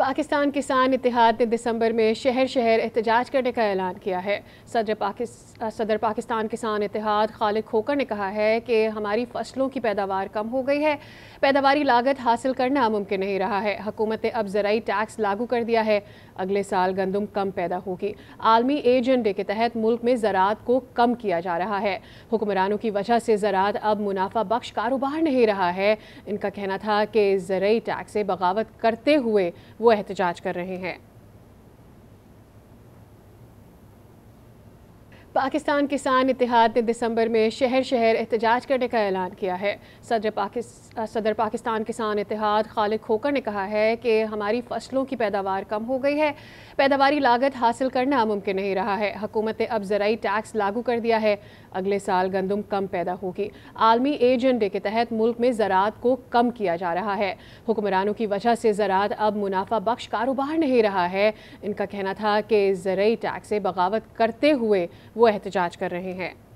पाकिस्तान किसान इतिहाद ने दिसंबर में शहर शहर एहतजाज करने का ऐलान किया है सदर पाकिस सदर पाकिस्तान किसान इतिहाद खालिद खोकर ने कहा है कि हमारी फसलों की पैदावार कम हो गई है पैदावारी लागत हासिल करना मुमकिन नहीं रहा है हकूमत ने अब ज़रूरी टैक्स लागू कर दिया है अगले साल गंदम कम पैदा होगी आलमी एजेंडे के तहत मुल्क में ज़रात को कम किया जा रहा है हुक्मरानों की वजह से ज़रात अब मुनाफा बख्श कारोबार नहीं रहा है इनका कहना था कि ज़रूरी टैक्स से बगावत करते हुए वो वो एहतजाज कर रहे हैं पाकिस्तान किसान इतिहाद ने दिसंबर में शहर शहर एहतजाज करने का ऐलान किया है सदर पाकिस्तान सदर पाकिस्तान किसान इतिहाद खालिद खोकर ने कहा है कि हमारी फसलों की पैदावार कम हो गई है पैदावारी लागत हासिल करना मुमकिन नहीं रहा है हकूमत ने अब ज़रूरी टैक्स लागू कर दिया है अगले साल गंदम कम पैदा होगी आलमी एजेंडे के तहत मुल्क में ज़रात को कम किया जा रहा है हुक्मरानों की वजह से ज़रात अब मुनाफा बख्श कारोबार नहीं रहा है इनका कहना था कि ज़रूरी टैक्स से बगावत करते हुए वो एहतजाज कर रहे हैं